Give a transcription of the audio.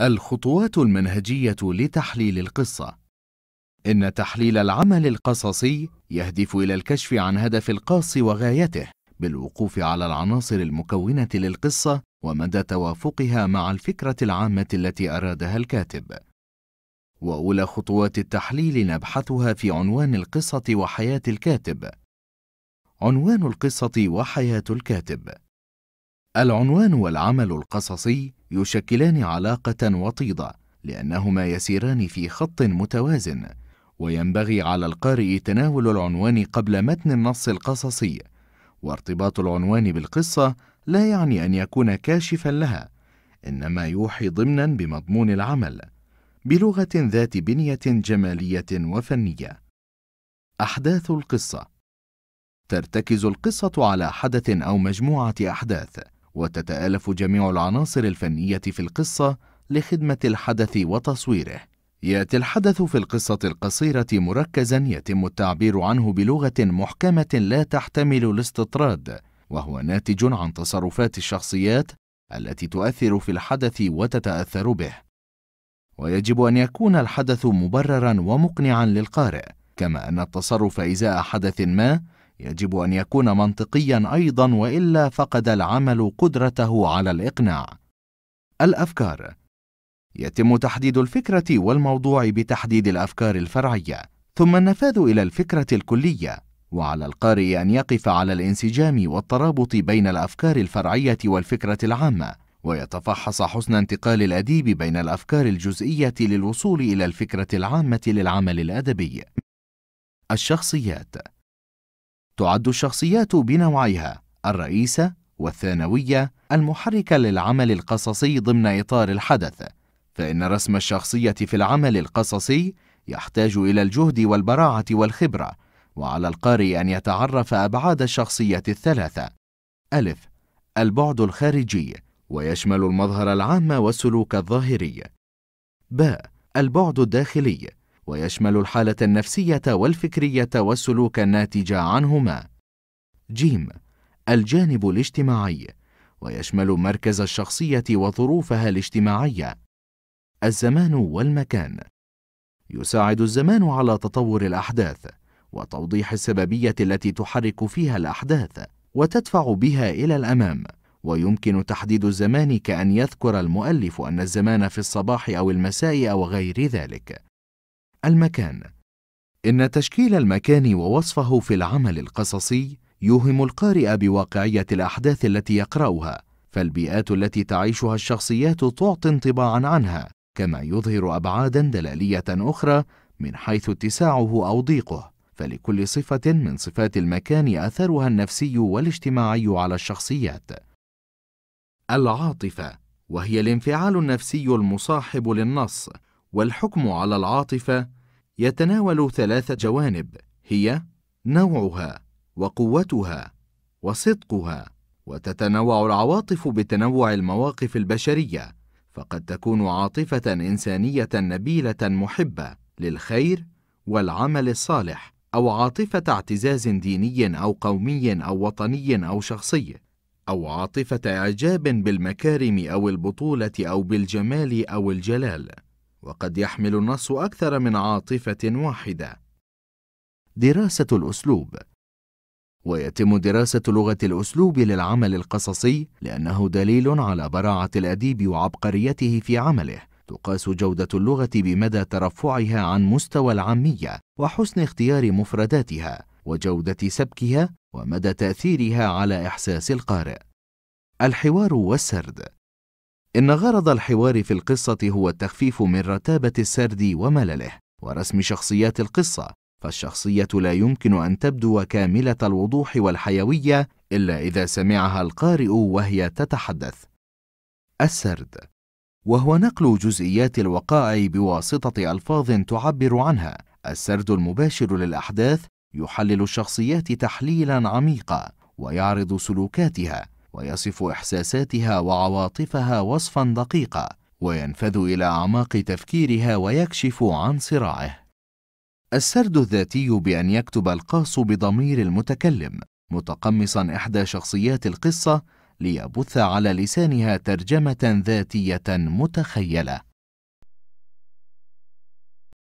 الخطوات المنهجية لتحليل القصة إن تحليل العمل القصصي يهدف إلى الكشف عن هدف القاص وغايته بالوقوف على العناصر المكونة للقصة ومدى توافقها مع الفكرة العامة التي أرادها الكاتب. وأولى خطوات التحليل نبحثها في عنوان القصة وحياة الكاتب. عنوان القصة وحياة الكاتب العنوان والعمل القصصي يشكلان علاقة وطيدة لأنهما يسيران في خط متوازن وينبغي على القارئ تناول العنوان قبل متن النص القصصي وارتباط العنوان بالقصة لا يعني أن يكون كاشفا لها إنما يوحي ضمنا بمضمون العمل بلغة ذات بنية جمالية وفنية أحداث القصة ترتكز القصة على حدث أو مجموعة أحداث وتتالف جميع العناصر الفنيه في القصه لخدمه الحدث وتصويره ياتي الحدث في القصه القصيره مركزا يتم التعبير عنه بلغه محكمه لا تحتمل الاستطراد وهو ناتج عن تصرفات الشخصيات التي تؤثر في الحدث وتتاثر به ويجب ان يكون الحدث مبررا ومقنعا للقارئ كما ان التصرف ازاء حدث ما يجب ان يكون منطقيا ايضا والا فقد العمل قدرته على الاقناع الافكار يتم تحديد الفكره والموضوع بتحديد الافكار الفرعيه ثم النفاذ الى الفكره الكليه وعلى القارئ ان يقف على الانسجام والترابط بين الافكار الفرعيه والفكره العامه ويتفحص حسن انتقال الاديب بين الافكار الجزئيه للوصول الى الفكره العامه للعمل الادبي الشخصيات تعد الشخصيات بنوعيها الرئيسة والثانوية المحركة للعمل القصصي ضمن إطار الحدث فإن رسم الشخصية في العمل القصصي يحتاج إلى الجهد والبراعة والخبرة وعلى القارئ أن يتعرف أبعاد الشخصية الثلاثة ألف البعد الخارجي ويشمل المظهر العام والسلوك الظاهري ب البعد الداخلي ويشمل الحالة النفسية والفكرية والسلوك الناتج عنهما. ج الجانب الاجتماعي ويشمل مركز الشخصية وظروفها الاجتماعية. الزمان والمكان يساعد الزمان على تطور الأحداث وتوضيح السببية التي تحرك فيها الأحداث وتدفع بها إلى الأمام. ويمكن تحديد الزمان كأن يذكر المؤلف أن الزمان في الصباح أو المساء أو غير ذلك. المكان إن تشكيل المكان ووصفه في العمل القصصي يوهم القارئ بواقعية الأحداث التي يقرأها فالبيئات التي تعيشها الشخصيات تعطي انطباعا عنها كما يظهر أبعادا دلالية أخرى من حيث اتساعه أو ضيقه فلكل صفة من صفات المكان أثرها النفسي والاجتماعي على الشخصيات العاطفة وهي الانفعال النفسي المصاحب للنص والحكم على العاطفة يتناول ثلاث جوانب هي نوعها وقوتها وصدقها وتتنوع العواطف بتنوع المواقف البشريه فقد تكون عاطفه انسانيه نبيله محبه للخير والعمل الصالح او عاطفه اعتزاز ديني او قومي او وطني او شخصي او عاطفه اعجاب بالمكارم او البطوله او بالجمال او الجلال وقد يحمل النص أكثر من عاطفة واحدة. دراسة الأسلوب ويتم دراسة لغة الأسلوب للعمل القصصي لأنه دليل على براعة الأديب وعبقريته في عمله. تقاس جودة اللغة بمدى ترفعها عن مستوى العامية وحسن اختيار مفرداتها وجودة سبكها ومدى تأثيرها على إحساس القارئ. الحوار والسرد إن غرض الحوار في القصة هو التخفيف من رتابة السرد وملله ورسم شخصيات القصة فالشخصية لا يمكن أن تبدو كاملة الوضوح والحيوية إلا إذا سمعها القارئ وهي تتحدث السرد وهو نقل جزئيات الوقائع بواسطة ألفاظ تعبر عنها السرد المباشر للأحداث يحلل الشخصيات تحليلا عميقا ويعرض سلوكاتها ويصف احساساتها وعواطفها وصفا دقيقا وينفذ الى اعماق تفكيرها ويكشف عن صراعه السرد الذاتي بان يكتب القاص بضمير المتكلم متقمصا احدى شخصيات القصه ليبث على لسانها ترجمه ذاتيه متخيله